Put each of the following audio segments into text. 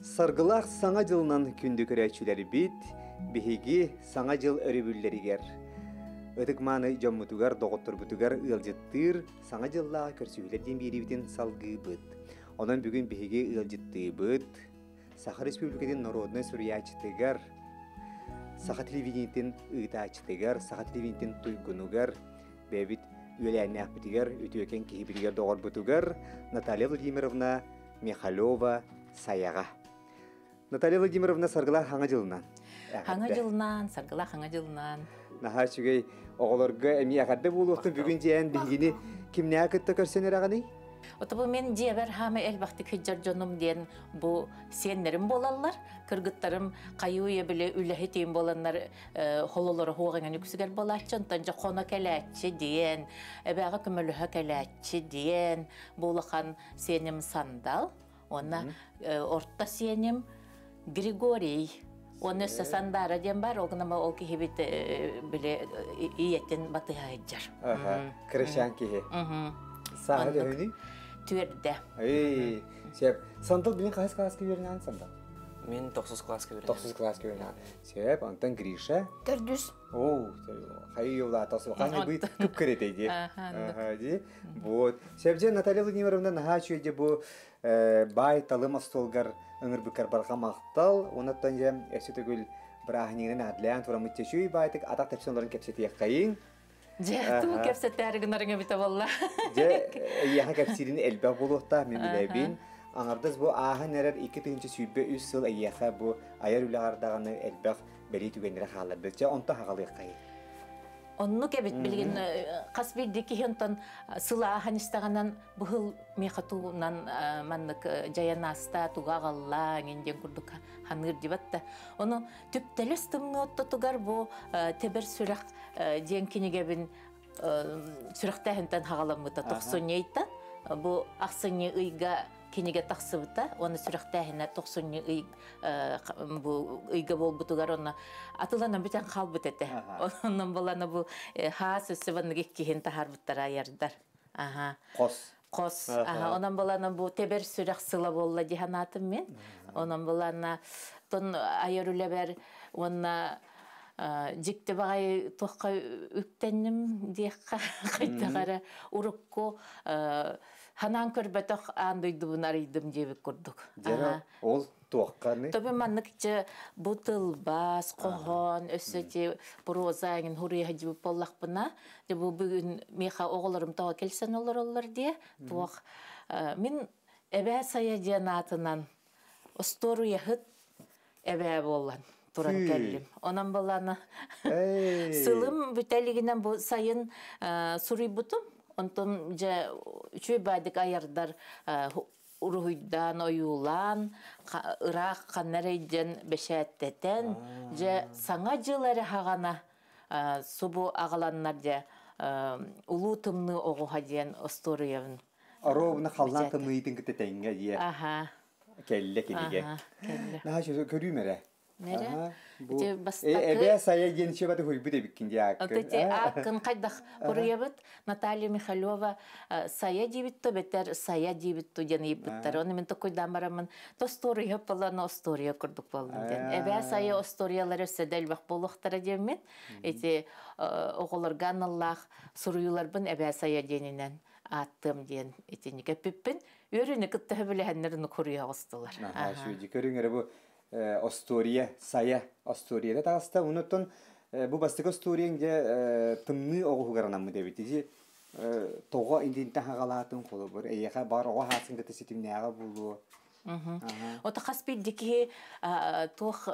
Саргылақ саңа жылынан күнді көрәчілер бит, бігігі саңа жыл өрібілдерігер. Өтік маны жаммытығар доғыттыр бұтығар ұлжыттыр, саңа жылыға көрсігілер дембейребітін салғы бұт. Онан бүгін бігігі ұлжытты бұт, Саха Республикаден сүрі Сурьячтыгар, саха телевидениетин ыытаачытыгар саха телевидениетин туйгунугар бэбит үөлээннээхпитигер үтүөкен кихибиригер доҕорбутугар наталья владимировна михалева Саяға. наталья владимировна саргыла хаңа жылынан хаңа жылынан саргыла хаңа жылынан наха чүгей оголорга эми ахадда болуктун бүгүн жээн бигини кимнеа кытта көрсөнер аганы Отабы мен дебер хамы элбахты кыджар жоным ден бу сеннерим болаллар, кыргыттарым кайуя биле үлэхи тейм боланнар э, хололору хуаган нүксигер болачын, танжа хона кэлэчи ден, эбэага күмөлүхө кэлэчи ден, Бұлықан сенім сандал, онна э, орта сенім Григорий, Оны э. сандара ден бар, огнама ол кихибит биле иеттен батыға эджар. Ага, крышан кихи. Саға дөрөйді? Түверді. Эй, сеп, сантыл білін қайыз классқа берін ан санда? Мен 9 классқа берін. 9 классқа берін ан. Сеп, антан Гриша? Төрдүс. Оу, хай юла тасу, хай бит күп керетейді. Ага, ди. Вот. Сеп, же Наталья Владимировна наға чүйде бұ бай талыма столгар ыңыр бүкер барға мақтал, онаттан же әсетігіл бірахнеңін әділән турамыттешуй байтық, атақ тәпсионларын кепсетияқ қайың. Жету кепсеттерігін арыңа біті болла. Же, яға кепсерін әлбә болуқта, мен Аңардыз 2 сүйбе 3 сыл бу онта онну кебет билген қасбилдики э, хентон э, сыла ханистаганан быхыл мехатуунан э, маннык жаянаста тугагалла генден курдук ханыр дибатта ону түптелес тымныотто тугар бу тебер сүрак диен кинигебин сүракта хентен хагаламыта тохсунейта бу ахсыни ыйга киниге тахсыбыта оны сүрөхтәһинә тохсунни ый э, бу ыйга болбутугар онна атылана бүтән халбыт әтә оннан баланы э, бұл ха сөсөбәнге киһин тахарбыттара ярдар аха кос Қос. аха онан баланы бұл тебер сүрөх сыла болла диһанатым мен онан баланы э, тон айырулебер онна жикте багай тохка үптенним диэкка кайтагара урукко ханан көрбөтөх андыйдыбынар идим жебик курдук жана ол туакканы тоби манныкчы бутылбас кохон өссөти бурозаин хуруя жибип боллакпына бу бүгүн меха оголорум тоо келсен олороллор дие туак мин эбе сая жанатынан осторуя хыт эбе боллан туран келдим. Онан баланы сылым бүтәлигинен бу сайын сурый бутым онтон же үчү бадик аярдар уруйдан оюлан ырак канарейден бешәттетен же саңа жылары хагана субу агаланнар же улуу тымны огуха диен осторуевн аробны халлан тымны идин кете тенге дие аха келле келиге наха көрүүмере Нәре? Те э, бастакы. Эбе э, сая генче бады хуйбы деп кинди ак. Те акын кайдах бурыябыт Наталья Михайлова сая дибит то бетер сая дибит то ден ибиттер. Оны мен токой дамарамын. То стори яппала но стори якырдык болдым ден. Эбе сая историялары седел бак болуктара демет. Эти э, оголорга наллах суруйлар бин эбе сая денинен аттым ден этенеке пиппин. Өрүнү кытта билгендерин куруя остулар. Аха, şu дикөрүңөр бу Остория, Сая, Осторияда тағаста, ұныттын, бұ бастық Осторияңде тымны оғығығыранам мұдебет, еді тоға индинтен хағалатын қолы бұр, әйеға бар оға хасын кіті сетім нәға бұлу. Ота қаспейдеке тох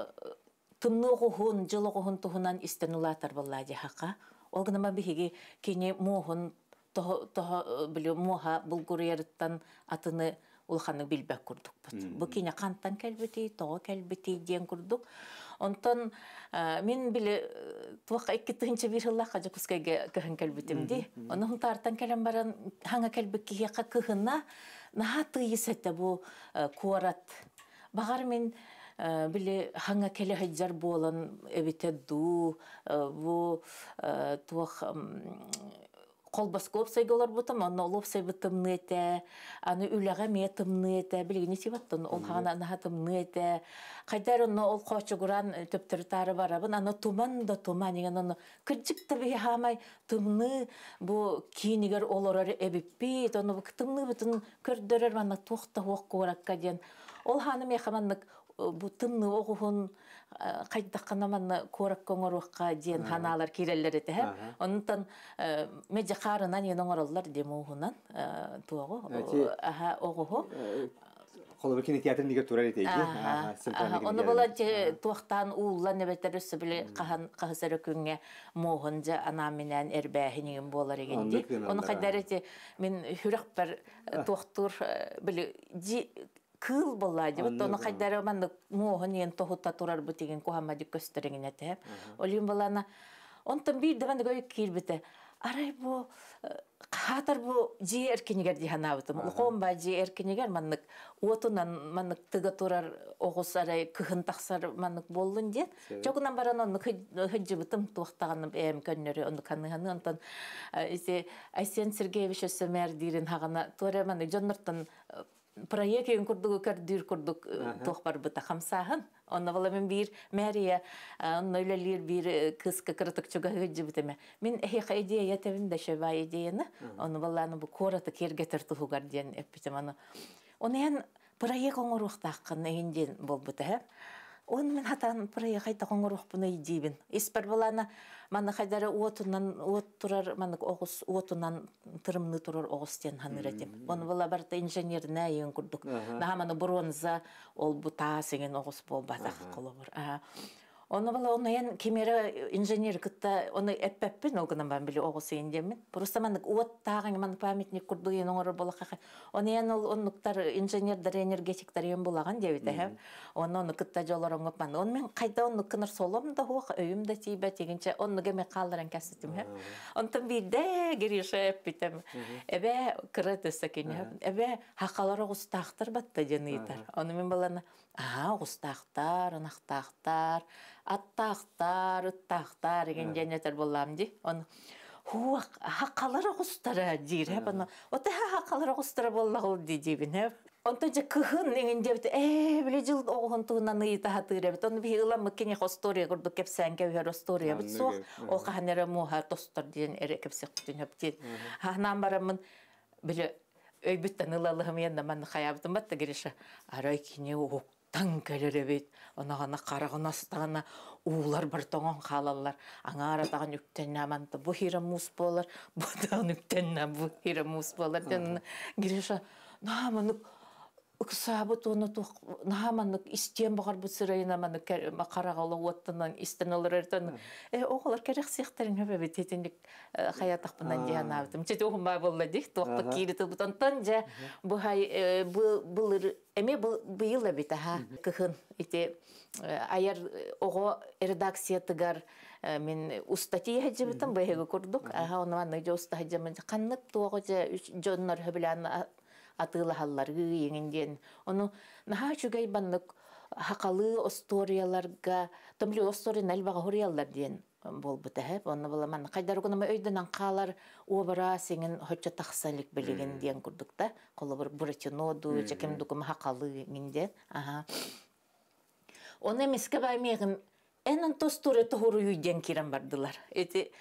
тымны оғығын, жыл оғығын тұғынан істен ұлатар болла дехақа. Ол гынама бігеге кене моғын, тоға, білі, моға бұлғыр атыны улханы билбек курдук бут. Бу кине кантан келбити, тоо келбити диен курдук. Онтон э, мен биле э, туакка икки тынчы бир хылла кажы кускеге кыһын келбитим ди. Онун тартан келен баран хаңа келбекки хека кыһына наха тыйысетте бу э, куарат. Багар мен биле хаңа келе хайджар болан эбите ду бу туак колбаску опсайголар бутым, онна ол опсайбытымны эте, аны үләгә метымны эте, билгене сибаттын ол хана нахатымны эте. Кайдар онна ол кочугуран э, төптір тары барабын, аны туман да туман деген аны кырчык хамай тымны бу кинигер олорар эбиппи, оны бу тымны бұтын көрдөрөр мана тохта оқ куракка ден. Ол ханы мехаманлык бу тымны огуһун кайдаккана э, манна э, корак ден диэн ханаалар киреллер этеһе оннутан э, меди хаарынан ен оңороллар демуухунан туогу аха огуху Қолыбы кені театрын неге турар етейді. Оны бола туақтан уулла небеттер өсі біле қағысары күнге моғын жа анаменен әрбәхінеген болар егенде. Оны қайдар еті мен хүрек бір туақтыр біле кыл болла ди вот оны хайдара ман мохын ен тохутта турар бу тиген кохама ди көстөреңне те э. олим балана онтан бир деман гой кирбите э. арай бу э, хатар бу же эркенегер ди ханабытым уком ба же эркенегер маннык отунан маннык тыга турар огус арай кыхын таксар маннык болдун дет жокунан баран оны хыджыбытым туактаганым эм көннөрү оны каныганы онтон эсе айсен сергеевич өсөмер дирин хагана туара маннык жоннортон проект үйін дүр көрдір күрдік э, тоқпар бұта қамсағын. Онна бола мен бір мәрия, э, нойлалер бір э, кыз кікіртік чуға өджі Мен әйқа идея тәвін да шөба идеяны, оны боланы бұ кораты кергетір тұғығар дейін әппетім оны. Оны проект оңыр ұқтаққын бол бұта. Он мен атан прая қайта қоңырық бұны дейбін. Испар баланы маны қайдары отынан, от тұрар, маны оғыз, отынан тұрымны тұрар оғыз тен деп Оны бала барта инженер айын күрдік. Наға маны бронза, ол бұта сеген оғыз бол батақ қолы Оны бұл оны ен кемері э, инженер күтті, оны әппәппін оғынан бән білі оғысы ендемін. Просто мәнік от тағың мән памятник күрді ен оңыры қақы. Оны ен ол оннықтар э, инженердер, энергетиктер ен болаған дебеді. Хәм? Оны оны күтті жолар оңып мән. Оны мен қайда оны кыныр солым да хоқ, өйім да тейбә тегенше, оны кеме қалырын кәсітім. Хәм? Онтын бейді кереші әппетім. Әбә кірі түсі кені. Әбә хақалары ғыз тақтыр батты дені етір. Оны мен баланы аха ұғыстақтар ынақтақтар аттақтар ыттақтар деген жәнетер болам ди он хуак хақалара дейр дире бұны ота хақалара құстара боллағыл ди дибіне онто же кыхын нигинде бит э биле жыл огон туна ный таха тыре бит он ылам мыкене хостория гурду кепсен кеп хер история бит со о ханера муха тостор ден эре кепсе кутун хепти ханам барамын биле өйбүттен ылалыгым енді мен хаябытым батты киреше арай кине ук таң кэлэребит онагана карагынастагана уулар бір тоңон халаллар аңара таган үктен бу хира мус болар бу үктен үктеннам бу хира мус болар ден гриша наманып ыксабыт оны тух наманнык истен багар бу сырайна маны карагалы уаттынан истенелер эртен э оголар керек сыяктарын хөбө бит тетиник хаятак бунан эме бит ха ого редакция тыгар э, мен атыылаһалларгы еңінден. Оны наха чугай баннык хақалы осторияларга, томли остори нальбаға хорияллар ден э, бол бұты әп, оны боламан. Қайдар күніме өйден аңқалар, обыра сенін хоча тақсалік білеген ден күрдік та, қолы бір бұратиноду, жекем дүкім хақалы еңінден. Оны меске баймеғым, Энен тостур это хору юйден кирен бардылар. Эти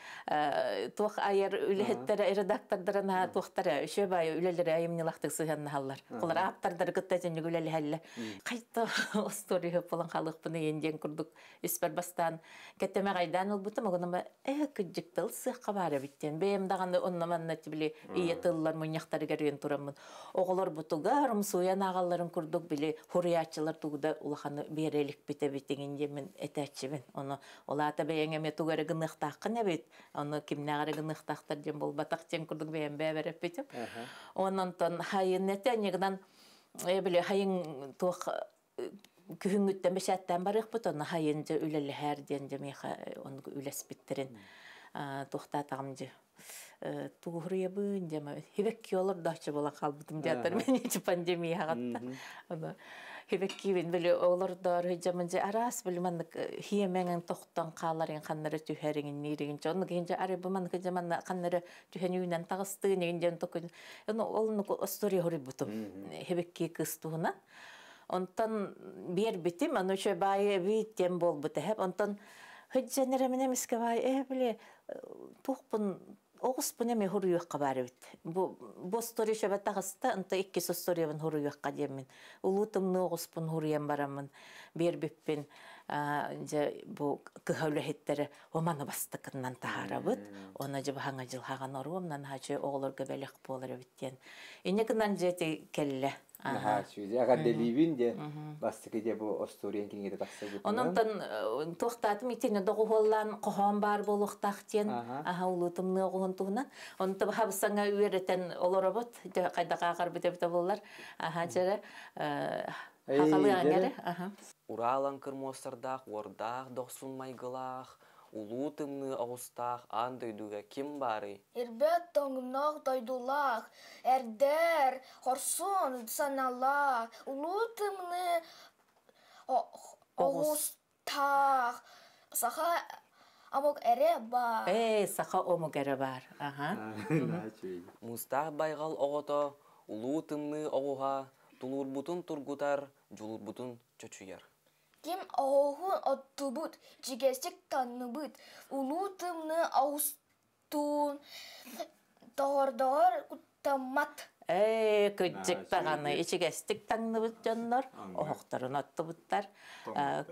туах айар үлеһеттәре редактордарына туахтара өшө бай үлелер айымны лахтык сыган халлар. Кылар аптардар гытта тен үлел хәлле. Кайта остори хөп булган халык енден курдык. Испер бастан кәтәмә гайдан ул бутым гына э күҗик тыл сых кабары биттен. Бем даган оннаман нәтибли иетыллар муньяктар гәрен турамын. Оглар бутуга рум суян агалларын курдык биле хуриячылар тугда улаханы берелик бите битеген мен этәчи бен оны олата бәйәңеме тугары гынықтаққы не э бейт. оны кимнәгәре гынықтақтар дем бол батақ тен күрдік бәйән бәбәрәп бетем Онын тұн хайын нәте негдан, әбілі э, хайын э, үттен бәш әттен барык бут оны хайын жа үлілі әр ден жа меха оны үләс биттерен тухтатам же жа бүн деме хибек киолор дачы бола калбытым диатар мен пандемия хатта Хебеккивин биле олордор хиджамынже арас билман хиеменен тохтан каларын каннары нирин чон буман хиджаман каннары тагысты бер битим, аны болбуты. Хеп оғыс бұны мен хұру үйеққа бары біт. Бұл стори шөбәт ағыста, ұнта екі барамын, бербіппен бу кыһаулеһиттери оманы бастыкынан таһарабыт оны же бахаңа жылхаган ору онан хачы оголорга белек болыр биттен ине кынан жети келле Ага, сүзе ага делибин де бастык де бу осториен кинге тахсы бу. Ондан тохтатым итене догу холлан бар болуктак тен, ага улутумны огон туна. Онда хаб саңа үйрөтен олоробот, кайда кагар битеп боллар. Ага, жара, хакалы ага. Уралан кырмосырдах, ордах доқсун майгылах, улуу тымны ауыстах, ан дойдуга ким бары? Ирбет тоңнох дойдулах, эрдер, хорсон саналах, улуу тымны ауыстах, саха Амок әре бар. Эй, саха омок әре бар. Ага. Мустах байгал оғото, улуу тымны оғуға, тулурбутун тургутар, жулурбутун чөчүйер кем оғын оттубут, жигестік танныбыт, улутымны аустун ауыстуын, тоғырдоғыр куттамат. Эй, көджік тағаны, ичігестік таңныбыт жоннор, оқтарын оттыбыттар,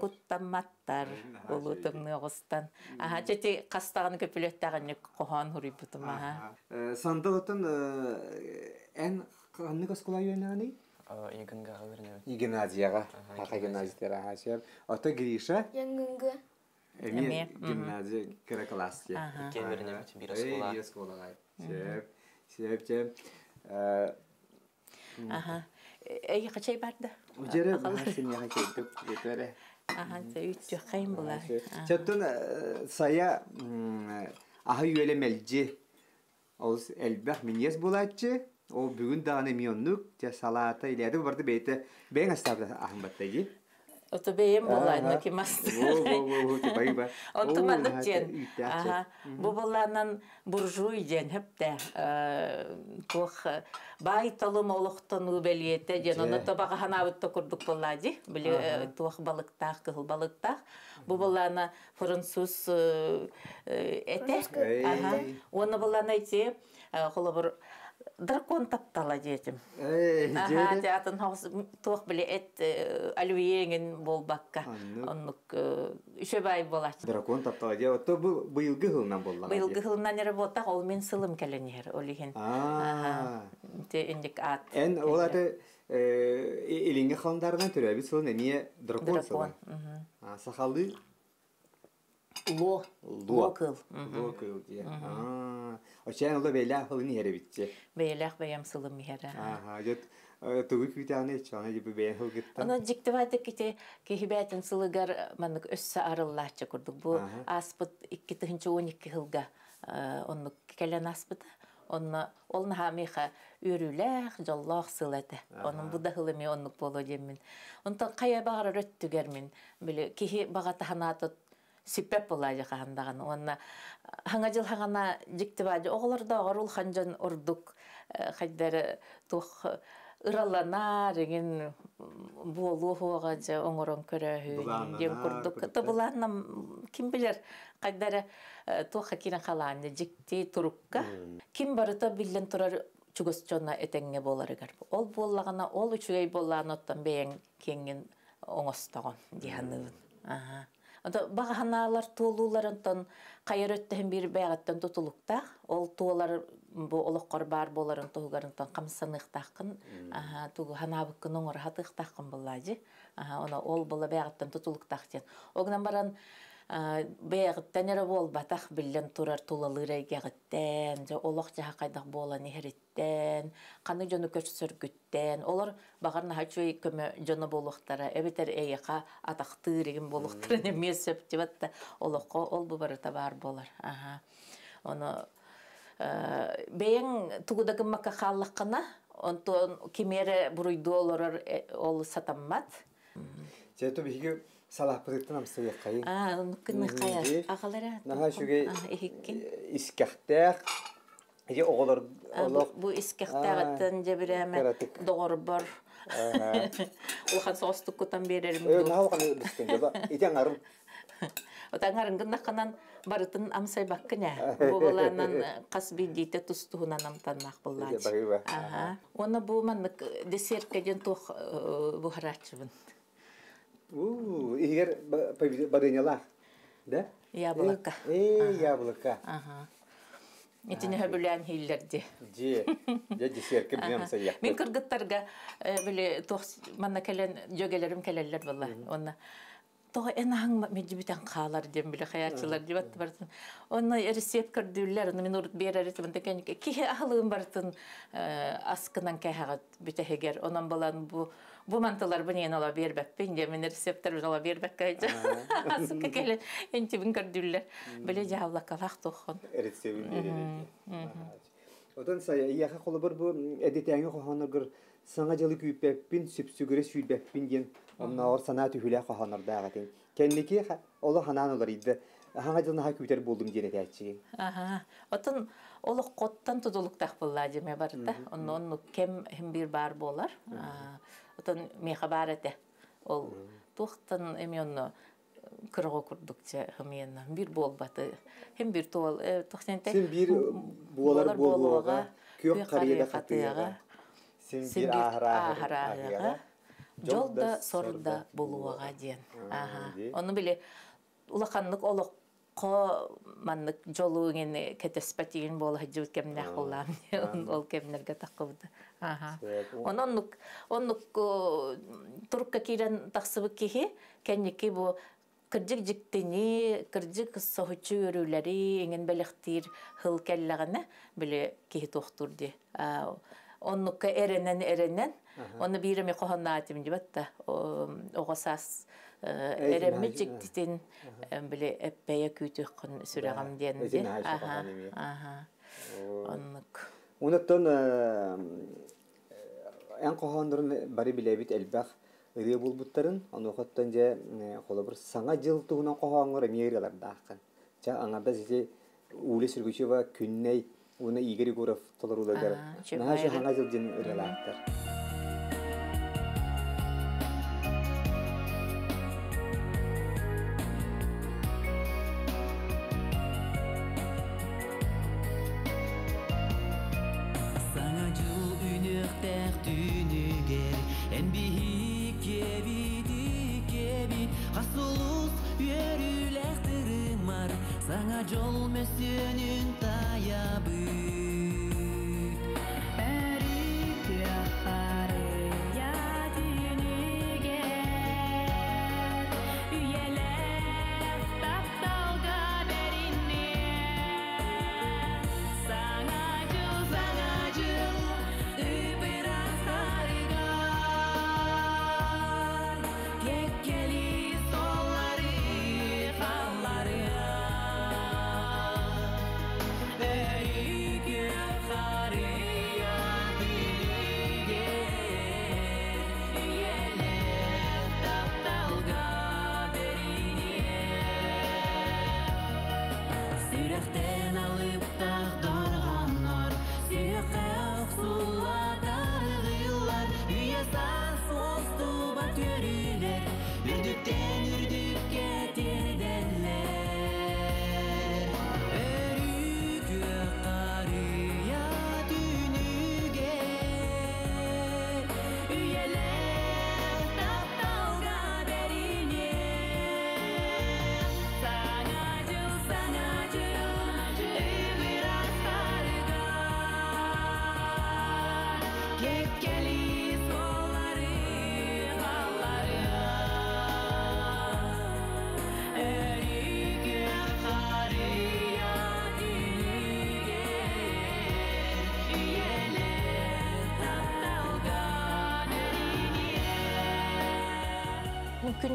куттаматтар, улу тымны оғыстан. Аха, жеті қастағаны көпілет тағаны қоған хұрибытым, аха. Э, Сандығытын ән э, қанны көз құлай Игінгі ғалырын әуін. Игін ақа гимназиятер ағашыр. Ота Гриша? Янгынғы. Э, Эми гимназия кірі класс деп. Кен бір оскола. Бір оскола ғай. Сеп, сеп, Аха. Әйі қачай барды? Үдері бұлар сенеға келдік, бетері. Аха, үйт жоққайын бұлар. Сөттін сая э, ағы үйелемелді. Олыс әлбәқ мінез бұлатшы о бүгін дағаны мионнук, жа салата, иләді барды бейті бәң астабды ахын батта жи. Оты бәйім болайны кемасты. Онты мандық жен. Бұ боланын буржуй жен, хіпті. Э, кох э, бай толым олықтын өбелиетті жен. Оны табаға ханавытты күрдік болады. Білі э, туақ балықтақ, кығыл балықтақ. Бұ боланы француз әті. Оны боланы әйте, қолы бір дракон таптала детім. Ага, театын хаус туох биле эт э, алюеңин болбакка. Оннук үшөбай болач. Дракон таптала дия, то бу быйылгы хылнан болла. Быйылгы хылнан эре болта, ол мен сылым келенер олиген. А. Те индик ат. Эн олады э, э, элинге хандардан төрөбү сылын эмне дракон сылын. Дракон. Сахалы Ло. Локыл. Локыл диye. O şeyin lo beylah hılın yere bitçe. Beylah beyam sılım yere. Aha, yot tuğuk bir tane çana gibi beyan hıl gitti. Onu cikti vardı ki te kihibetin sılıgar manık össe arıllahça сиппеп була жахандаган Оны хаңа жыл хагана жиктибажы оголорда орул ханжан ордук э, хайдары тух ыралана деген болу хуга же оңорон көрөһү дем курдук то буларнам ким билер кайдары э, туха кирен халаанды жикти турукка ким барыта тұрар турар чугосчона этеңге болар эгер ол боллагана ол үчүгей боллаан оттан бейен кеңин оңостогон дианыбын аха Онда бағаналар толулар онтон қайыр өттіхін бір бәғаттан тұтылықта, ол туалар бұ олыққор бар боларын тұғығарынтон қамсанықтақын, тұғы ханабыққын оңыр хатықтақын болла ол болы бәғаттан тұтылықтақ ден. Оғынан баран Ә, бэйэгіттенері бол батах бол, турар тулалыры гегіттен, олық жаға қайдақ бола нехриттен, қаны жоны көш сөргіттен, олар бағар наға чөй көмі жоны болуқтары, әбетер қа атақтыр еген болуқтары неме сөп тебатты, олыққа ол бұбары табар болар. Оны ә, бэйін тұғыдагы маққа қалыққына, қана кемері бұруйды олар э, ол сатаммат салапытын амсыйы кай. А, мүмкін кай. Агалара. Наха шуге э, искахтак. Иде оголор олок. Бу искахтактан жебирәме догор бар. Улхан кутан берерим. Э, да. арым. аңарым. арын гыннаканан барытын амсай баккына. Бу баланан касби э, дите тустугунан буллач. Оны бу мен э, десертке Игер барынялар, да? Яблоко. Э, яблоко. Ага. Итине хөбүлән хиллерди. Ди. Ди десерке белән сәя. Мин кыргыттарга биле тох манна келен жөгелерим келелер булла. Онна тоо энаң меди битен калар дим биле хаятчылар дип атты бартын. Онна рецепт кырдылар, мин урут берер итем декен ки алым бартын аскынан кәһәгат битәһегер. Онан балан бу бу мантылар бинен ала бербекпин же мен рецептер ала бербекке асыкка келе энтибин көрдүллер биле жаблакалак тохон рецебин Отан сая яха холобар бу эдетяңи хохоноргар саңа жылы күйпеппин сүпсүгүре пен ден омнаор сана түһүлэ хохонор дагы тен. Кенники оло ханан олар иди. Хаңа жылына ха күйтер болдым ден этячи. Аха. Отан олоқ коттан тудулуктак булла деме бар да. Онун кем хим бир бар болар. Аа отон меха барате ол э, э, тухтан эмионно кырго курдукча Бір бол болбаты хем бир тол э, тәк. сен бір буалар болуға. Көк қарияда қатыяға. сен бир ахрага жолда сорда болуға ден оны біле ұлақанлық олок қо маннык жолугене деген бол хажут кемне холам ол кемнерге тақыбды аха ононнук оннук э, турукка кирен тахсыбы кихи кенники бу кырдык жиктени кырдык сохучу өрүлери эңен белектир хыл келлегене биле кихи тохтурди э, оннукка эренен эренен оны бирими кохоннаатим дибатта э, оғасас Э, эремми жиктитин э. э, биле эппэйэ күтүхкүн сүрэгам диэнди аха аха оннук унуттон эн кохондорун бары билебит элбах ырыы булбуттарын онуохоттон же холобур саңа жыл тугунан кохоңор эмиэрилар дааккан жа аңарда сиси ууле сүргүчева күнней уна игорь гуров толорулегер наа же саңа жыл дин ырылаактар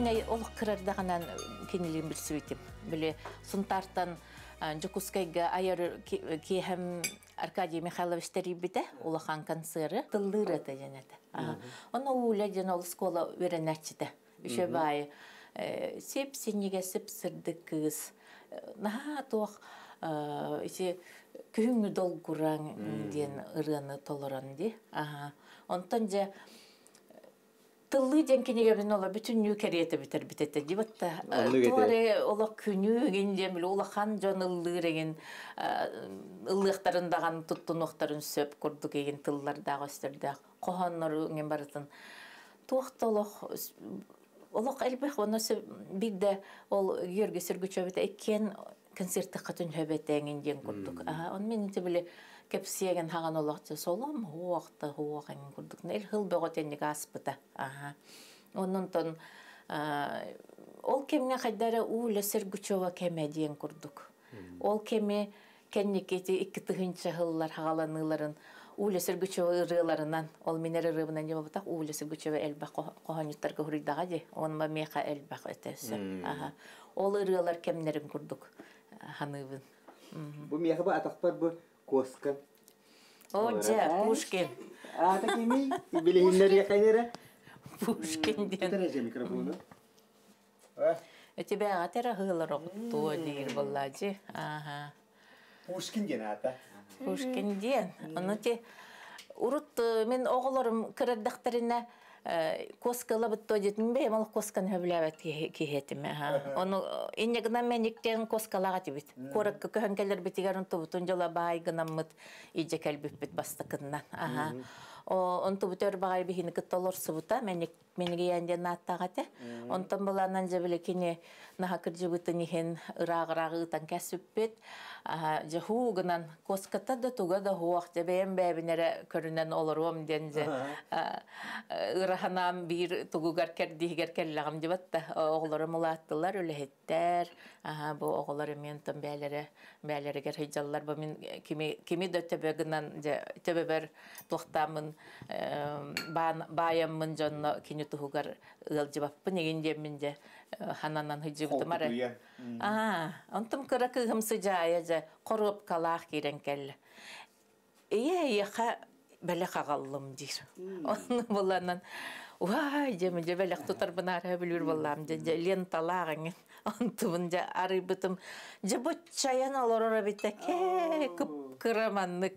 Кене ол кырардағынан кенелген білсі бетем. Біле сұнтартан жүкускайға айыр кейхем Аркадий Михайлович тәрибеті, олақан концеры, тылдыры да жәнеті. Оны ұлы жән ол скола өренәтшіді. Үші бай, э, сеп сенеге сеп сырды кыз. Э, Наға тоқ, ісе, э, күңі долгуран ден ұрыны толыран де. Онтан жа, тыллы ден кинегебин ола бүтүн нүү кериете битер битете дибатта туаре ола күнүү гендем ле ола хан жон ыллы реген ыллыктарын даган туттуноктарын сөп курдук эген тыллар дагы өстөрдө кохоннор ген барытын туохтолох олох элбех оно бидде ол георгий сергучевите экен концертте катын хөбетеңин ден курдук он мен тибиле кепсеген хаган олохты солом хуохты хуохын курдукна ил хыл бөгөтенник аспыта аха онун тон ол кемне хайдары ууле сергучева кеме диен курдук ол кеме кенникети икки тыгынча хыллар хагаланыларын ууле сергучева ырыларынан ол минер ырыбынан не болтак ууле сергучева элбак кохонюттарга хуридаға де онма меха элбак өтөсү аха ол ырылар кемнерин курдук ханыбын бу меха бу атактар бу коска оджа пушкин ата кеми билеһиннерге кайнера пушкин диэн А? тәрі ғылыр оқтуы дейір болла Ага. Пушкин ден ата. Пушкин ден. Оны те, урут, э, мен оғыларым кірірдіқтеріне, коскала бит тодетин бе мал коскан хөвләбәт киһетиме ха оны иннегна мен иктен коскалага тибит корак көһәнгәлләр битигәрен тобутун жала бай гынаммыт иҗекәл бит бит бастыкыннан аха онту бүтөр багай бихин кыттолор сыбыта мен менге янде наттагате э. онтан буланан жебеле кини наха кыржыбыты нихен ырагырагы тан кәсіппет жахугынан коската да туга да хуак жебеем бәбинере көрүнен олорвом денже ыраханам бир тугугар кердигер келлагам жебатта оголорум улаттылар үлехеттер бу оголору мен тон бәлере бәлерегер хыйжаллар бу мен кими кими да же төбөбөр токтамын баям мын жонно кини тугар ылжыбаппын эгин жемин же хананан хыжыбытымара а онтум кыра кыгымсы жаая же короп калаах кирен келле ие ияха бәле кагаллым дир онны буланан уай деме же бәле тутар бына рәбүлүр буллам же же ленталагын онтубын же арыбытым же бочаян алорора битеке күп кыраманнык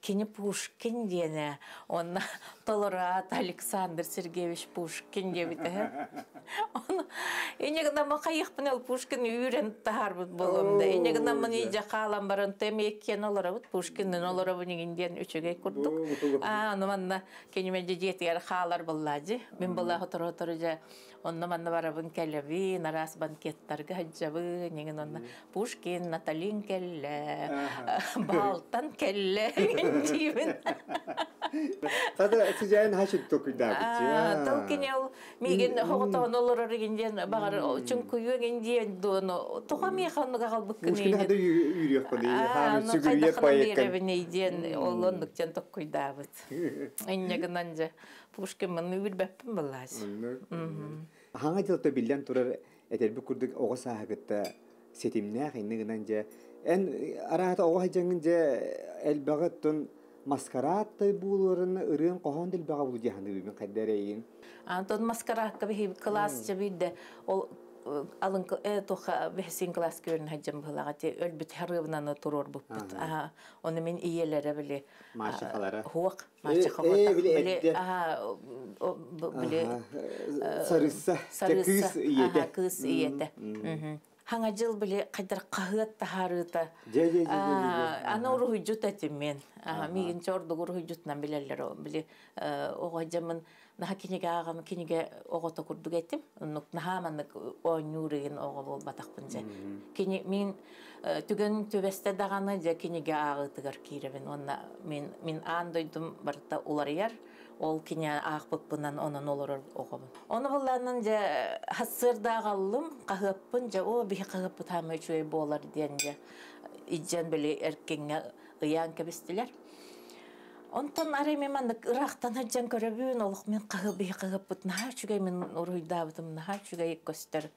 кини Пушкин дене, он толорат Александр Сергеевич Пушкин дебит. Он инегда мы кайыкпын Пушкин үйрен тахарбыт боломда. Инегда мы не жақалам барын теме еккен олара бут Пушкиндин олара бу нигинден үчөгөй курдук. А, ну манна кениме жетер халар буллажы. Мен була хотор хотор же онна манна барабын келеви, нарас банкеттарга хаджабы, неген Пушкин, Наталин келле, Балтан келле. деймін қазір сізяйын хашит токида а толкинел миген хоготон олор регенден багар чүнкү югенден доно тоха ми ханга калбык кини мушкин хада юрек коди токкуйдабыт билден турар этер ого сахагытта сетимнах же эн араата ого хайжаңын же элбагыттын маскараттай булурын ырын кохон дил бага бул жаханы бибин каддарейин антон маскаратка би класс жабидде ол э, алын э тоха бесин класс көрүн хаджам былага те өлбүт харыбнаны турор буппут а оны мен иелере биле машахалары хуак машахалары биле а биле сарыса сарыса кыз иете кыз иете хаңа жыл біле қайдар қағыт тахарыта. Ана ұры хүджут әтім мен. Мегін чорды ұры хүджутнан білелер Біле оға жамын наха кенеге ағам кенеге оға токурдук әтім. наха манык о нүрігін оға бол батақпын жа. мен түген төбесте дағаны жа кенеге ағытығар кейревен. Онна мен ан дойдым олар яр ол кине ақ бұппынан онын олырыр оғым. Оны бұлланын же хасырда қалым қағыппын о бихи қағыппы тамы үшуі болар ден же иджен білі әркенге ұян кебістілер. Онтан арай мен мен ырақтан әджен көребін олық мен қағып бихи қағыппыт үшуге мен ұруйдабытым наға үшуге көстер.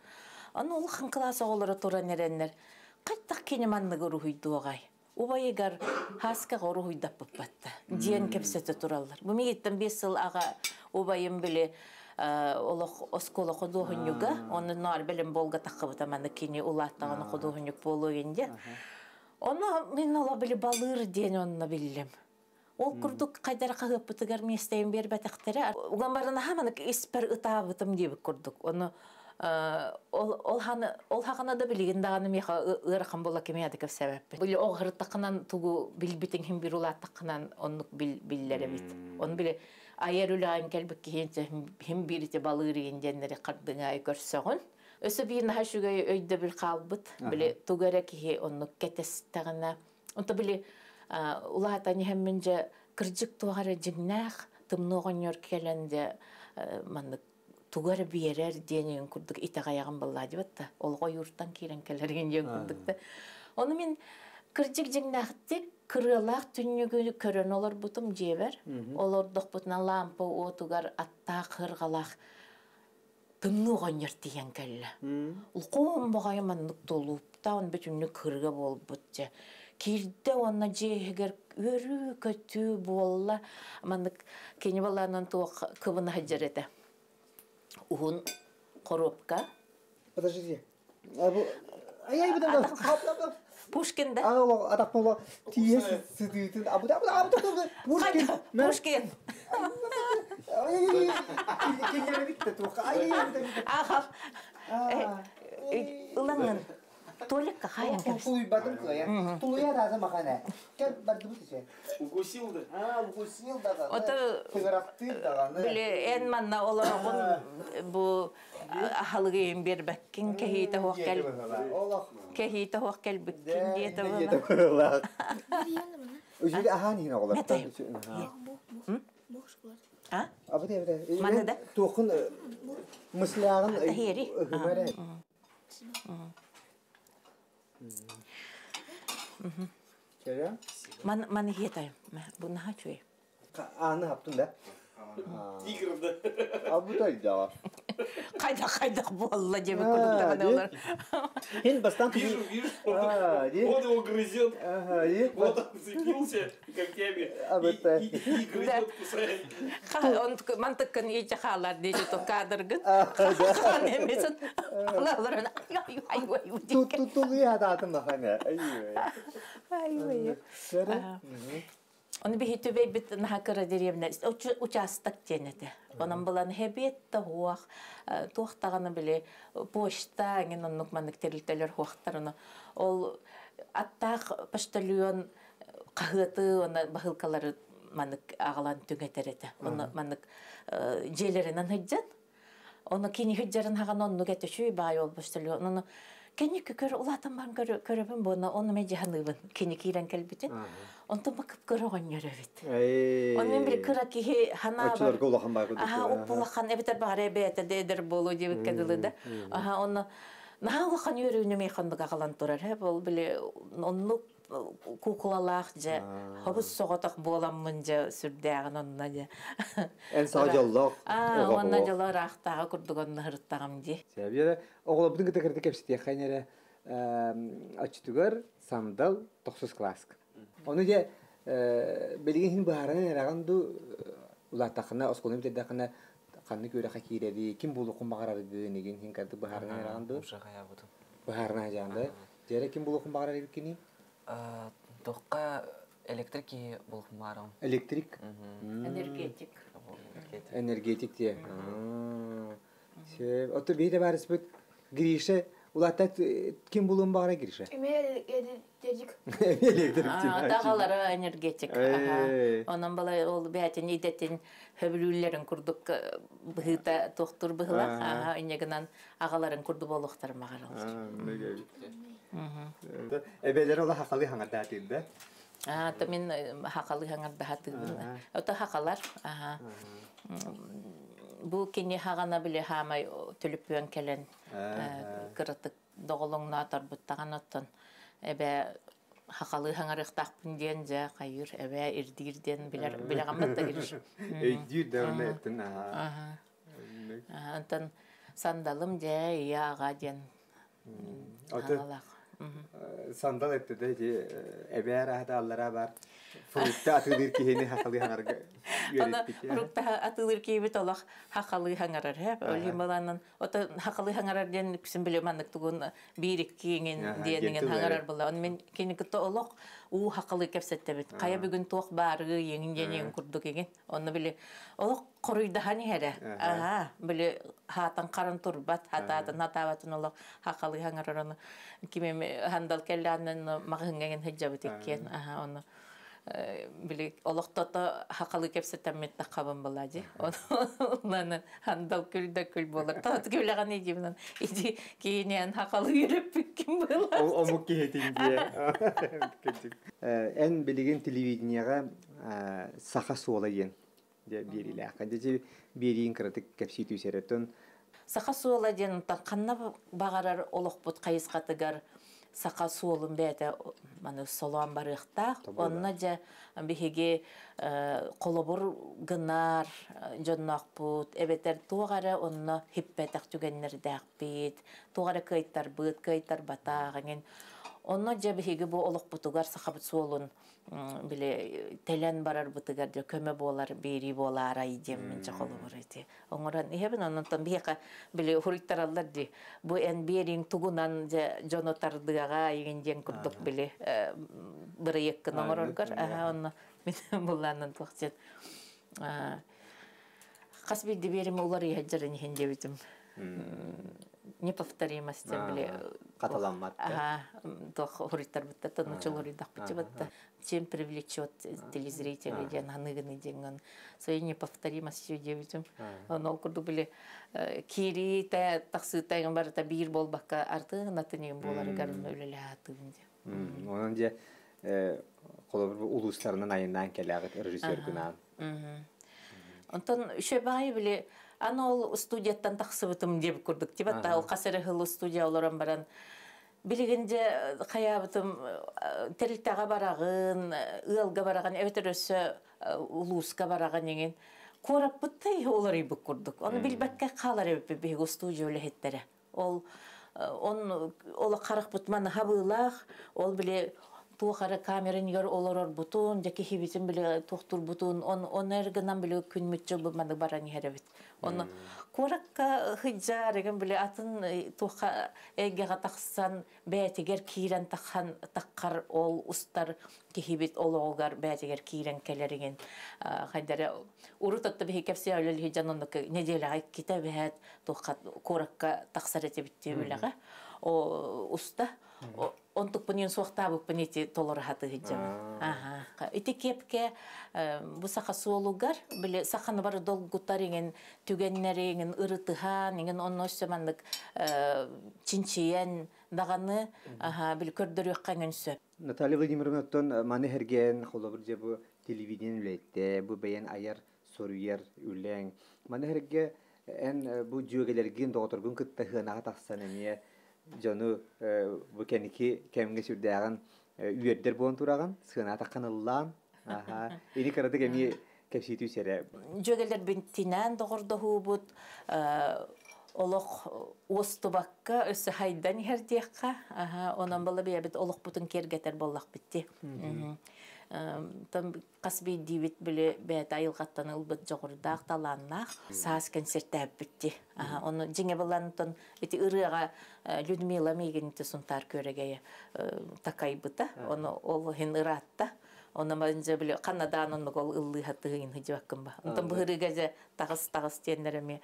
Оны ол қыңқыласы олыры тура нереннер. Қайттақ кинеманны көру үйді оғай. Убайыгар хаска гору хуйдаппатта. Диен кепсете тураллар. Бу мигиттен 5 сыл ага убайым биле ә, олох оскола ходуһуньюга, онны нар билем болга таққыбыта маны кини улаттаган ходуһуньюк болугенде. Оны мен ола білі балыр ден онына білім. Ол курдук қағып кагып бутыгар местейин бербетектере. Оған барына хаманы испер бұтым деп курдук. Оны Э, ол ол ханы ол хагына да билигин даганы меха ырхан бола кемедиков оғыр Били огыртыкынан тугу билбитин хим бирулаттыкынан оннук бил биллере бит. Он били айер үлән келбек киенте хим бирите балыры индендери кардыңай көрсөгөн. Өсө бир нахшугай өйдө бир калбыт. Били тугара кихи оннук кетестегине. Онта били э, улаата нехемминже кыржык тугара жигнах тымногон йоркеленде э, маннык тугар биерер денең курдук итак аягын балла дебатта олго юрттан кирен келерген жең курдук да оны мен кыржык жеңнахтик кырылак түннүгү көрөн олор бутум жебер олордок бутуна лампа отугар атта кыргалак тымнуган жер тиен келле улкуум багайман нуктулуп та он бүтүнү кырга болбут же кирде онна жеегер өрү көтүү болла мандык кени баланын туок кыбына жерете ухун коробка. Подождите. А бу Пушкин да. Ало, Пушкин. Пушкин. Толикка хайын кепс. Тулуй бадым кылая. Тулуя разы махана. Кеп бардым тесе. Укусил да. А, э, укусил да да. Ота тыгырапты да. эн манна олорогун бу ахалыгы ем бербеккин кехите хоккел. Кехите хоккел биккин диете бу. Үҗиде аханина олар. Бош А? А Манда да. Тохын Хери. Mm-hmm. Mm-hmm. Kere? Man, man hiyetayım. Bu Anı тигрді абудайда да қайда қайда болла деп күлімдаған олар ен бастан вижу вижу он его грызет вот он цепился когтями и грызет кусает он мантыккан ете халар дейді то кадргын хан емесін алалар тут тут тут я да атым бахане айвай айвай Он би хитүбей бит нахакара деревня. Участок тенете. Онан булан хебет та хуах, туахтаганы биле почта, ген оннук маннык терилтелер хуахтарына. Ол аттак почтальон кагыты, она бахылкалары маннык агалан түгетерете. Оны маннык желеринен хыджат. Оны кини хыджарын хаган оннук этешүй бай ол почтальон. Оны Кені күкөр улатымбан көрөбін бұны, оны мен жағаныбын. Кені кейлен кәлбітін. Онтын бақып көріған ерөбіт. Онымен бір күрі кейі хана бар. Очыларға улақан бағып дөкі. Аха, ұппылақан әбітер бар әбеті дейдір болу деп да Аха, оны наға улақан ерөбіне мейқандыға қалан тұрар. Бұл біле, онлық кукулалах же хобус соготок боламмын же сүрдәгән онна же эн сажаллах а онна жалар ахтага курдуган хырттагам ди сәбире оглобдың китекерде кепсите хайнере ачтугар сандал токсус класск оны же э, белгин хин барын эраган ду э, улатакына осколым тедакына канны көрө хакиреди ким булу кумбагарар дигенин хин карды барын эраган ду баарына жанды жере ким булу кумбагарар кини Э, тоққа электрики болмарым электрик энергетик энергетик те себеп ото бейде барыс бит гриша улатта ким бұлым бара гриша эме электрик электрик атагалары энергетик э. анан бала ол бәтин идетин хөбүлүлөрүн курдук э, быта тохтур была ағаларын инегинан агаларын курду болуктар магаралар Әбелер э, ола хақалы хаңарда атылды. Аа, то мен э, хақалы хаңарда атылдым. Ота хақалар, аға. Бұл кене хағана біле хамай төлөпөн келен. Э, кырытык доголоңна тарбуттаган оттон. Әбе хақалы хаңарықтақпын ден жа қайыр әбә ирдирден біле ғамбатта ириш. Ирдир дәулі әттін, аға. Антан сандалым жа ияға ден. Аңалақ. సంతది ఎత్తుతే ఎబే రహత అల్లరా బార్ Фурукта атылыр киһини хакалы хаңарга. Ана фурукта атылыр киһиби толох хакалы хаңарар, хэ? Өлү баланын ота хакалы хаңарар ден кисин билем андык тугун бирик киңен диенген хаңарар була. Оны мен кини кытта олох у хакалы кепсетте бит. Кая бүгүн тох бары еңин еңин курду кеген. Аны биле олох коруйда хани хәре. Аха, биле хатан карын турбат, хататын хатабатын олох хакалы ханарар аны. Кимем хандал келлянын мағыңген хиджабы теккен. Аха, аны. Э, били олохтото хакалы кепсетэммитте қабын булади онланы хандал күлдө күл болор таат күлэган идимнан иди кийинен хакалы үйрөппиккин була омук киетин э, эн билигин телевиденияга э, саха суола иен де бериле де бериин кыратык кепситүү серетон саха суола ден та олоқ багарар олохпут қатыгар? сақа суолын бәті маны солуан барықта онна же биһиги э, колобур гынар жоннохпут эбетер тугары онно хиппетак түгеннердәк бит тугары көйттар бұд, көйттар онно жабыһиги бу олох бутугар сахабыт суолун биле телен барар бутугар же көмө болар бери болар ай дем мен жаколу бурайти оңоран ихебин оннотон биека биле хуруйттараллар ди бу эн бериң тугунан же жонотардыгага иген жен курдук биле э, бырыеккин оңороргор аха онно мен булланын тохчет кас э, бирди берим улар иһеджерин хендебитим неповторимости были. каталанмат ага тох хуриттар чем привлечет э, телезрителей ден день он своей неповторимостью девятым. Но ол курду биле э, кири та э, таксы тагын бар та бир болбакка артыгын атынеген болар гарым өлеле атыбын онан же колобур на айынан келе режиссер гынан Онтон еще биле Ана ол студияттан тақсыбытым деп көрдік деп атта ол қасары хылы студия баран билигинде э, э, барағын, терилтага э, барағын, ыалга барагын эбетерөсө улууска еген. еңен кораппыттай олар үйбүк көрдік. оны билбекке қалар эбиппи бего студия үлехеттере ол он ол карык бутман хабылақ ол біле туохара камерин йор олорор бутун жаки хибитин биле тохтур бутун он он эргенан биле күнмүтчө бу маны баран херебит он куракка хыджа реген биле атын туха эге гатаксан бетигер кирен тахан таккар ол устар кихибит ологар бетигер кирен келерген хайдара урутатта бихекепсе алел хиджанонок неделя кита бет туха коракка таксар биле га о уста онтук пунин суохта бу пунити толор хаты хиджем. Ага. Ити кепке бу э, саха суолугар биле саханы бар долгуттар иген түгеннери иген ырытыхан иген онносемандык э, чинчиен даганы ага бил көрдөрөккөн сөп. Наталья Владимировна тон э, маны херген холобур же бу телевидение летте бу бейен аяр соруяр үлең. Маны херге эн бу жөгелерген доторгун кытта хынага тахсан эмне жону бу э, кеники кемге сүрдәгән э, үйәддер болон тураган сына таккан ыллан аха ини карата кеми кепситү сере жөгелдер бинтинен догордо хубут э, олох остубакка өсө хайдан хердиякка аха онан бала бия бит олох бутун кергетер боллак битти там қасби дивит біле биле бет айылгаттан ылбыт жогордак таланнах саас концертте битти оны жеңе балантон эти ырыга э, людмила мегинте сунтар көрегее э, такай быта оны ол хин ыратта оны мынже биле канадан оны ол ыллы хатыгын хыжаккым ба онтон бырыга же тагыс тагыс тендереми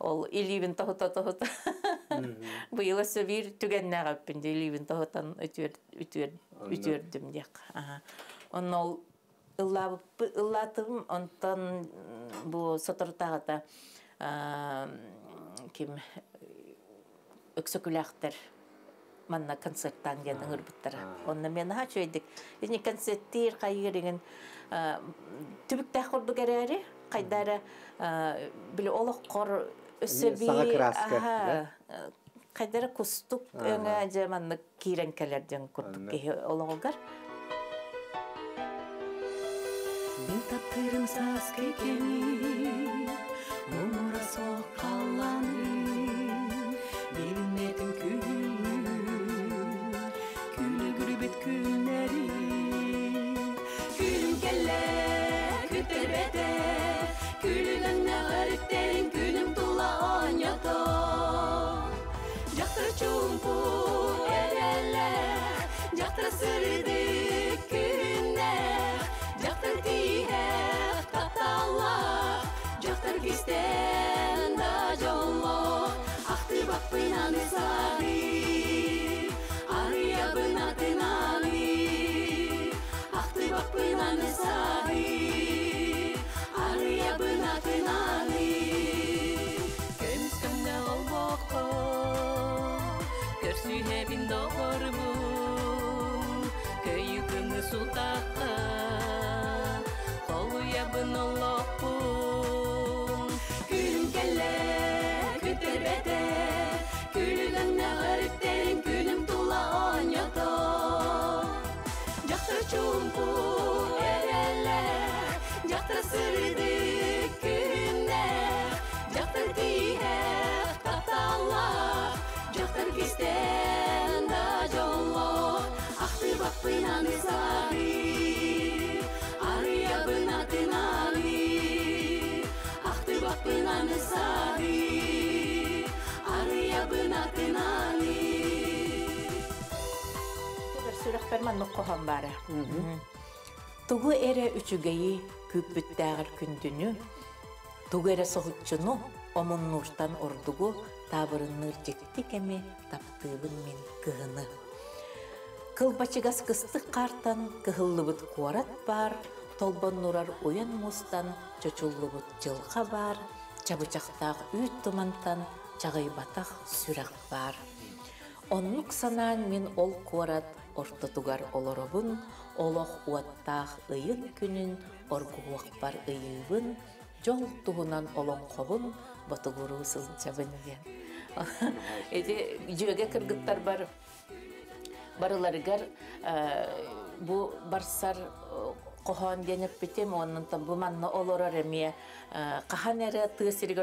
ол иливин тохота тохота быйылы сөбир түгеннагаппин иливин тохотан үтүр үтүр үтүрдүм дек он ол ыллатым онтон бу сотортагата ким өксөкүлактер манна концерттан гендин ырбыттар онна мен хачойдик ини концерттир кайырыгын түбүктэ хорду керери кайдары били олоккор өсөби кайдары кустук өңө же манна кийренкелерден курдук ологолгар 立ってるさすけけに yörede Külün ne garip derin külüm tula anyada Jaktır çumpu erelle Cahtır sırdık küründe jaktır diye katalla Cahtır gisten da jollo Ahtı bakpınan isar тахпар эре қоған бары. Туғы әрі үчігейі күппіттәғір күндіні, туғы әрі соғытшыны омын нұртан ордығы мен кығыны. Кылбачыгас кысты қартан кығыллыбыт қуарат бар, толбан нурар ойын мустан чочуллыбыт жылға бар, чабычақтағы үйт тұмантан чағай батақ сүрақ бар. Оның санаан мен ол қуарат ортотугар олоробун, олох уаттаах ыйын күнін, бар ыйыбын, жол туһунан олоңхобун, ботугуру сылчабын ген. Эти жүөге кыргыттар бар. Барыларыгар э, бу барсар э, кохон денеп битем, оннан там бу манна олорор эмие, кахан эре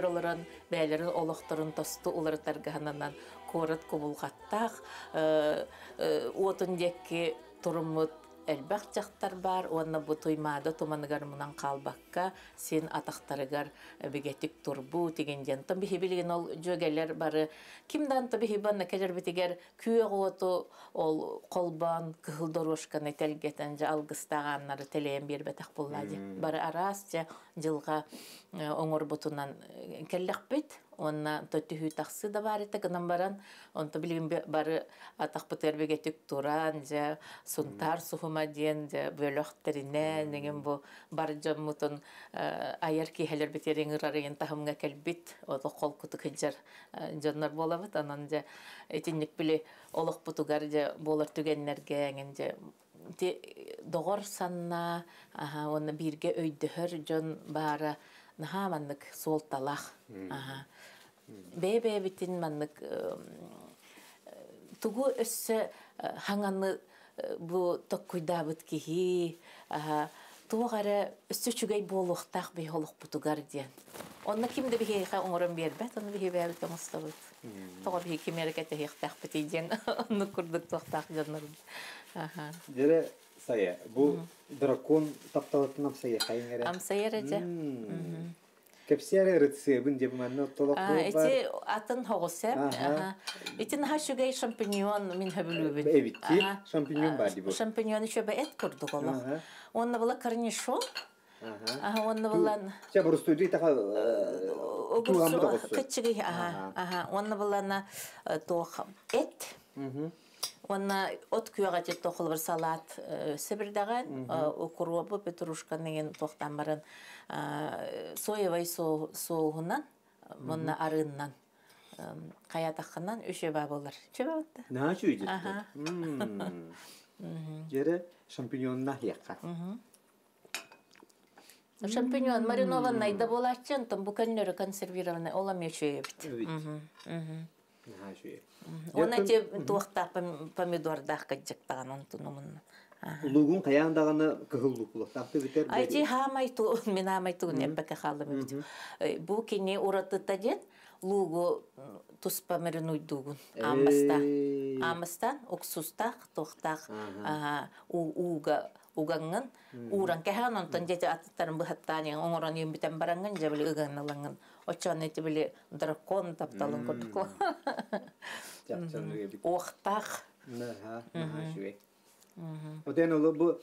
олорон, бәйлерин олохторун тосту улар таргахананан коротко болғаттақ, э, э, отун декки туруммут элбах жақтар бар уонна бұ туймаада туманыгар мунан сен атактарыгар э, бигетик тұрбу дегенден таби хибилген ол жөгелер бары кимдан таби хибанна келер битигер күйө оту ол колбан кыл дорожканы телгетен же алгыстаганнары телеен бербетак буллади бары арас жылға жылга оңор бутунан келлекпит онна төттүһү тахсы да бар эте гынан баран онто билим бары тик туран же сунтар сухума ден же бөлөхтерине деген бу бар жоммутун э, аяр кихелер битерин ырарыйын тахымга келбит ото кол куту кыджар жоннор э, болабыт анан же итинник били олохпутугар же болор түгеннерге эңен же доғор санна оны бирге өйдөһөр жон баары нахаманнык солталах аха бебе битин маннык э, э, тугу өссө э, хаңаны бу токкуйда бут кихи тугара өссө чугай болохтах бе холох бутугар диен онна кимде бихе ха оңорон бербет оны бихе бе бит муста бут тога бихе ким эрекете хехтах диен оны курдук тохтах жаннар аха дере сая бу дракон тапталатынам сая хайнгере ам сая реже кепсияга рыцы бун деп манна толок бар. Эти атын хогосе. Итин хашугай шампиньон мин хабылыбы. Эбитти шампиньон бар дибо. Шампиньон еще бы эт курдук оло. Онна была корнишон. Ага, онна была. Ча бурусту дей така туган бу да Кычыгы. Ага, ага, онна э, была на э, тохам. Эт. Мгм. Онна от күйеға тет тоқыл бір салат э, сібірдаған, э, окуробы петрушка деген тоқтамырын э, соевай соуғынан, мұнна арыннан қаятақынан үші ба болыр. Үші ба бұтты? На үші үйдетті. Жері шампиньонна яққа. Шампиньон маринованный да болачын, там буканнері консервированный, олам еші Оны те туақта помидордақ кәджіктаған онтынымын. Лугун каян даганы кыгыллу кулактакты битер. Айти хамай ту мен хамай ту э, не бака халым бит. Бу кине ураты тадет лугу туспа мерен уйдугун. Э. Амаста. Амастан уксустак тохтак у уга уганнан уран кахан онтон жете аттарын быхаттан оңорон юм битен баранган жабыл очан эти биле дракон тапталын курдукло. Охтах. Оден улы күн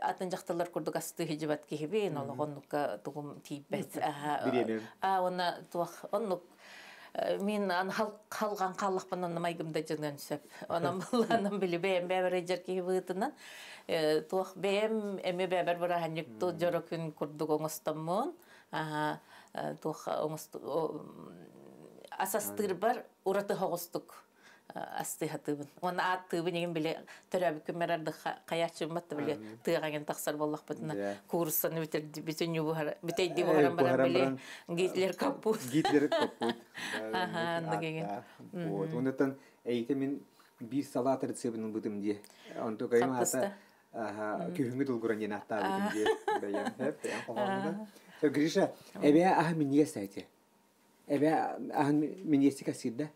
атын жақтылар асты А, Э, мен ан қалған қалықпын анамайгымда жынған сөп анам анам білі бәйім бәбір әжерке бұғытынан э, туақ бәйім әме бәбір бұра хәнек э, ту жөрөкін күрдік оңыстамын туақ оңыстық асастыр бар ұраты хоғыстық Э, астыһатыбын. Оны аттыбын деген биле төрәбі көмәрәрді қаячыматты біле тыған тақсар боллақ бұтына курсын бітерді бүтін бүтейді бұғаран баран біле гитлер капут. Гитлер капут. Аха, деген. Вот, ондан әйті мен бир салат рецептін бұдым де. Онты кайым ата күйіңі дұлғырын ен атта бұдым де. Бәйем, хәп, Гриша, әбе ағын мен егесті әйте. Әбе ағын мен егесті кәсірді.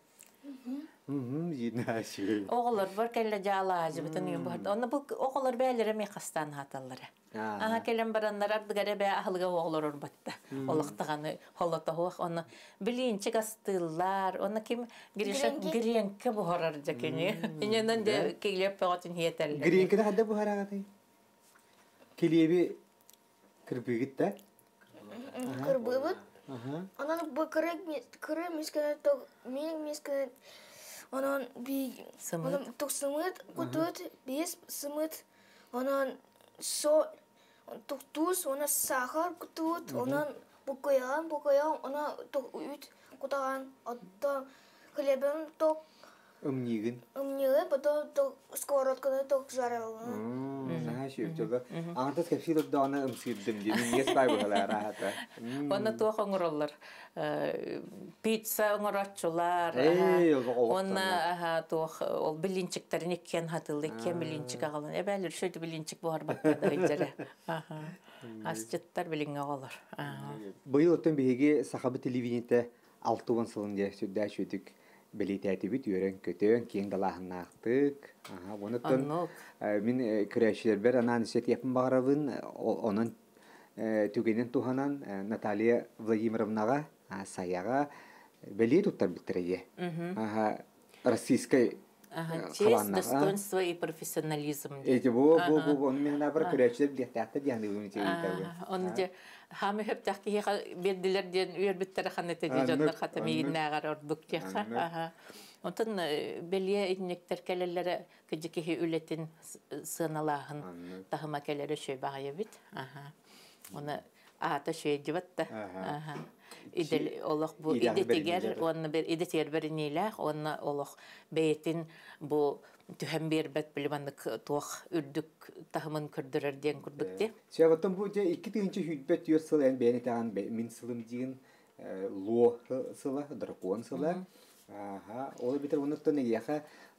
Оғылар бар кәлі жала жібітін үйін бұғырды. Оны бұл оғылар бәлірі ме қастан хаталары. Аға кәлем баранлар ардығары бә ахылға оғылар орбатты. Олықтығаны холота хуақ. Оны білейінші қастылар. Оны кем гренкі бұғарар жакені. Иненен де келеп бұғатын хиетәлі. Гренкі де қадда бұғар ағатай? Келебі кірпігіт та? Кірпігіт? Анан бұл кірі мескенет, мен анан би анан ток сымыт кутут бес сымыт анан со тук туз анан сахар кутут анан үт кутаган отто хлебен то ымнигин ымнигин потом ток ток жаралган anaha шиөбчөбө аңтас кепси Э пицца оңорочулар онна аха туох ол билинчиктерин иккен хатылды иккен билинчик агалын эбелир шөйдү бар буар баттадыгыжере аха асчыттар билинге олор быйыл өтөн биһиги сахабы телевидениете алтыбын сылын дия Белитәтиби түйөрен көтөн кең далаһыннаахтык. Ага, вонытын мин э, көрәшилербер анан сет япын багарабын, онын э, түгенен туханан э, Наталья Владимировнага саяга бели туттар битерее. Ага, российской Э, честь, достоинство и профессионализм. Эти бу бу он мен набар күрәчләп Ол дигәнде үзе әйтә. Он дә һәм һәп тәхкия беддиләр дигән үер биттәре беле сыналағын тағыма шөй бит. Оны ата шөй идел олох бу идетегер онны бер идетер беринилах онны олох бейтин бу түһәм бет билбаннык туох үрдүк тахымын көрдөрөр диен курдук те. Сөйөттөн бу же 2 тыгынчы хүтбет юрсыл эн бени таган мин сылым диген ло сыла дракон сыла. Ага, ол битер уныттан яха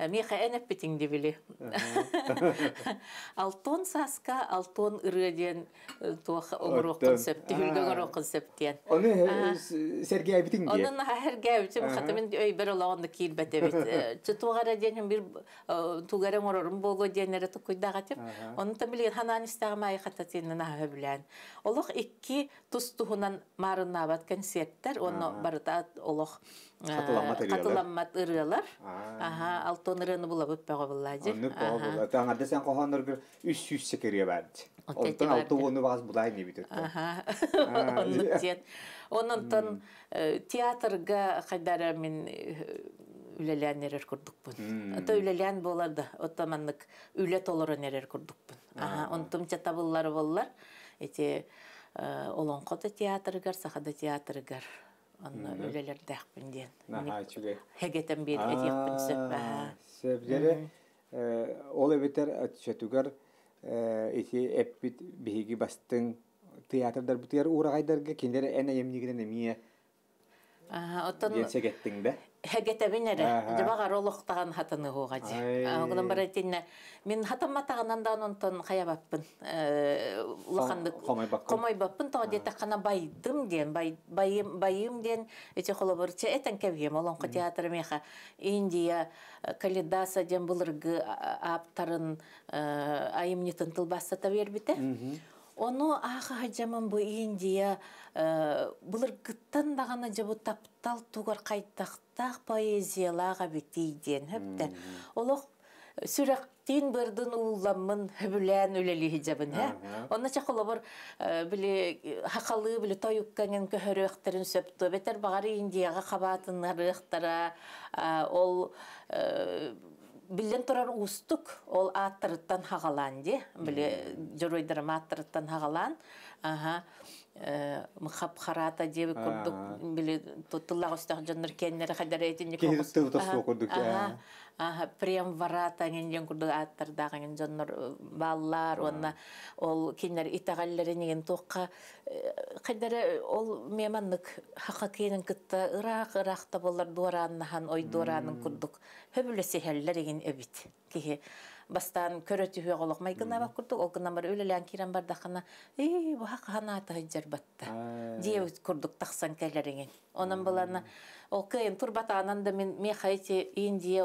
Э, Меха әнеп э, бітін дебілі. Алтон саска, алтон ұрыден э, туақ оғыр оқын сөпті, үлгі оғыр оқын Оны сәрге әбітін де? Оның әрге әбітін, қатымен өй бір олағынды кейл бәті бет. Тұғара денім бір туғарың орырым болғы денері тұқыйдаға деп, оны та білген ханан істағыма айқататенін аға білән. Олық екі тұстығынан марына абат концерттер, оны барыта олық Катыламат ырыалар. Катыламат ырыалар. Аха, алтон ырыны була бөппәгә булла ди. Аны була. Таңа дәсән коханнар гөр 300 секерия бәрди. Алтын алты оны баз булай не бит. Аха. Аны тет. Оннан театрга кайдара мин үләлән нерер күрдек бун. Ата үләлән боларда, отаманлык үлә толоры нерер күрдек бун. Аха, онтым чата буллар боллар. Эти Олонқота театргар, Сахада театргар. Онна өлелер дәхпін ден. Наха, чүгер. Хегетен бейді әдекпін сөп. Сөбдері, ол әбетер әтшетігер, әппіт бігі бастың театрдар бұтыяр ұрағайдарға кендері әне емнегерен әмейе Оттон Генсегеттиңде? Хәгәтә бинере. Дәбага ролоктаган хатыны хуга ди. Огдан бара тинне. мен хатамма тагынан да онтон хаябаппын. Улахандык. Комай баппын тагы э, дә байдым дигән, бай байым байым дигән. Эче холобырча этен кевгем олон театр меха. Индия э, калидаса дигән булыргы аптарын э, айымнитын тылбасса та бербите. Оно ақы хажамын бұйын дия, э, бұлыр гыттан дағана жабу таптал туғар қайттақтақ поэзиялаға бітейден. Олық сүрәк бірдің ұлламын уулламын хөбүлән үлелиһи жабын хә онна э, білі хақалы білі той биле таюкканген көһөрөхтәрен сөпті. бетер бағары индияға қабатын э, ол Билен тұрар устук, ол аттырыттан хағалан де, біле жоройдарым аттырыттан хағалан. Аха, э, мхап харата де көрдік, біле тұттылақ ұстақ жанныр кеннері қадар әйтін. Кезіп прем варат анген э, э, э, курдук аттардак анген жоннор баллар онна ол кинер итагаллери неген токка кайдары ол меманнык хака кенин кытта ырак ыракта болар дуараннахан ой дуаранын курдук хөбүле сехеллер эген эбит кихи бастан көрөтү голокмай гына бак курдук ол гына бар өлелен кирен бардахана ии э, буха ата жер батта дие э. курдук таксан келерин онан булана ол кыйын анан да мен мехайти индия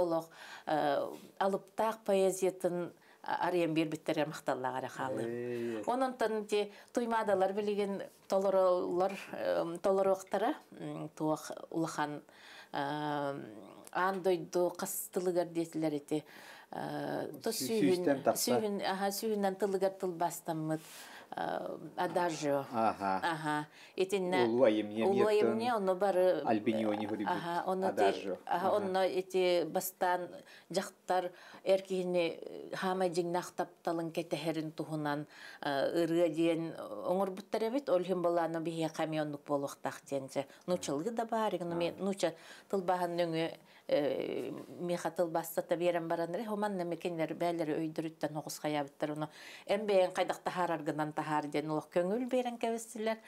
э, алып так поэзиятын арыйан бербиттерге макталлагара хаалы ононтон те туймадалар билиген толоролор толороктара туох улахан андойду кастылыгар дейтилер эти Э, то сүйүн сүйүн аха сүйүннен тылыгар тыл бастаммыт э, адажо аха аха итинне улуайымне оно бары э, альбиниони хуриби аха оно адажо аха оно эти бастан жактар эркини хама жигнахтап талын кетехерин тухунан ыры диен оңор буттарабит олхим баланы бие камиондук болуктах тенже нучылгы да бар ну нуча тылбахан нөңө Э, михатыл бастата берен бараныр хоман немекенлер бәлер өйдүрүттен ногус хаябыттар уну эм кайдакта хараргынан тахар ден көңүл берен кебестилер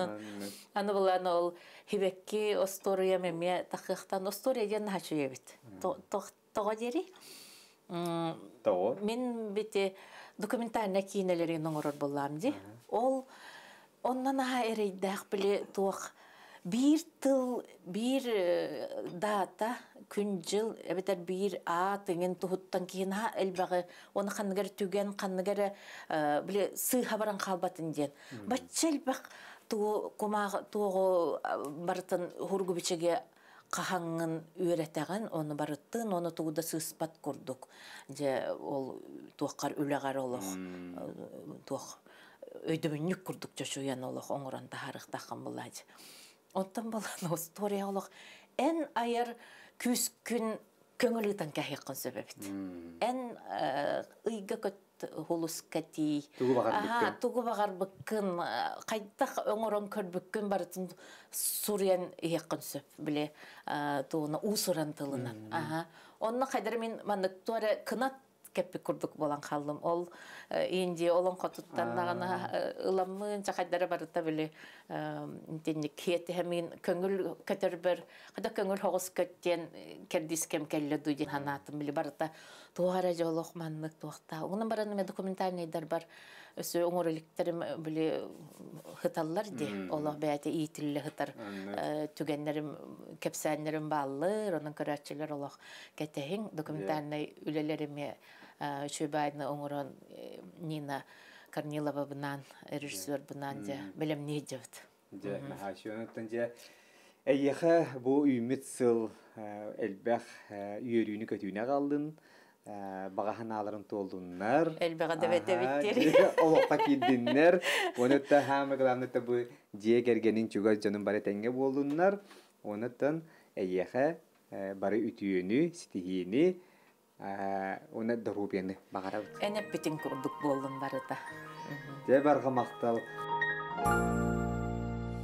аны ол хибекки остория тахыктан ден мен документальный кинелерге ол оннан аха биле бир тыл бир дата күн жыл эбетер бир а тыңын кейін кийин бағы, оны канныгар түген канныгар біле сы хабаран калбатын диен бақ, элбак кумаг тоого барытын хургу бичеге оны барыттын оны тууда сыспат курдук же ол туаккар үләгәр олох туак олық, курдук жошуян олох оңорон тахарыктакан оттан баланы историялық ән айыр күз күн көңілітан кәхиқын сөбәбіт. Ән ұйғы э, көт холус кәти. Тұғы бағар бүккін. Э, қайттақ өңірін көр бүккін барытын сурен қын сөп біле. Э, тұғына ұсырын суран Оның қайдар мен маңдықтуары кынат кеппик курдук болан халлым ол э, инди олон котуттан нагана э, ыламмын чакайдары барыта биле э, тени кети хемин көңүл кетербер када көңүл хогус кеттен кердис кем келле дуйдин ханатым биле барыта туара жолохманлык туакта унун баран мен документальныйдар бар өсө оңориликтерим биле хыталлар ди олох бәте иитилле хытар түгеннерим кепсәннерим бааллыр онун көрәчилер олох кетехин документальный үлелериме чөйбайны э, оңырын э, Нина Корнилова бұнан, э, режиссер бұнан де, білім не девді. Де, наға, шөйініктен де, әйеқі бұл үймет сыл әлбәқ үйеріні көтіуіне қалдың, бағаһын аларын толдуннар. Элбеға дәвет дәветтер. Олыққа килдиннер. Онытта хамы гламнытта бу дие кергенин чуга жанын бары тәңге болдуннар. Онытан әйеха бары үтүйөні, ситихини, Э, уна дорубены багарабыт. Эне битин курдук болдун барыта. Же баргамактал.